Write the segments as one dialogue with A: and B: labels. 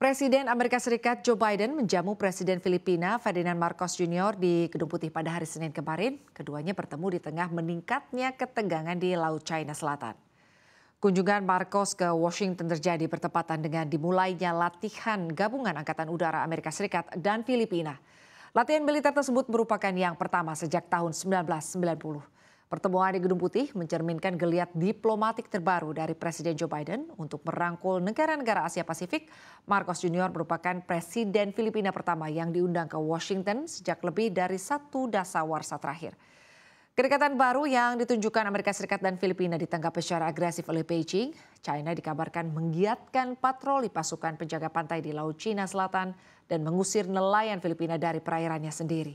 A: Presiden Amerika Serikat Joe Biden menjamu Presiden Filipina Ferdinand Marcos Jr. di Gedung Putih pada hari Senin kemarin. Keduanya bertemu di tengah meningkatnya ketegangan di Laut China Selatan. Kunjungan Marcos ke Washington terjadi bertepatan dengan dimulainya latihan gabungan Angkatan Udara Amerika Serikat dan Filipina. Latihan militer tersebut merupakan yang pertama sejak tahun 1990. Pertemuan di Gedung Putih mencerminkan geliat diplomatik terbaru dari Presiden Joe Biden untuk merangkul negara-negara Asia Pasifik. Marcos Junior merupakan Presiden Filipina pertama yang diundang ke Washington sejak lebih dari satu dasawarsa terakhir. Kedekatan baru yang ditunjukkan Amerika Serikat dan Filipina ditanggapi secara agresif oleh Beijing. China dikabarkan menggiatkan patroli pasukan penjaga pantai di Laut Cina Selatan dan mengusir nelayan Filipina dari perairannya sendiri.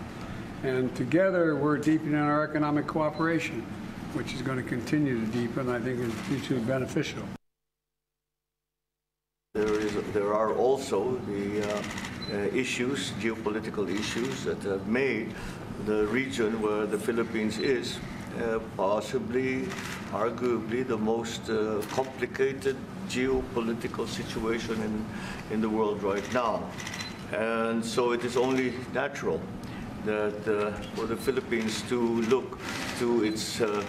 B: And together, we're deepening our economic cooperation, which is going to continue to deepen, I think, is mutually beneficial.
C: There, is, there are also the uh, uh, issues, geopolitical issues, that have made the region where the Philippines is uh, possibly, arguably, the most uh, complicated geopolitical situation in, in the world right now. And so it is only natural that, uh, for the Philippines to look to its uh,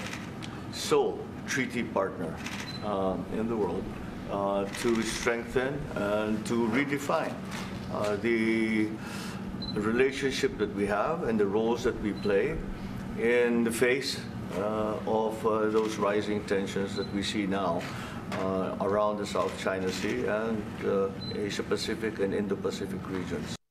C: sole treaty partner um, in the world uh, to strengthen and to redefine uh, the relationship that we have and the roles that we play in the face uh, of uh, those rising tensions that we see now around the South China Sea and Asia Pacific and Indo-Pacific regions.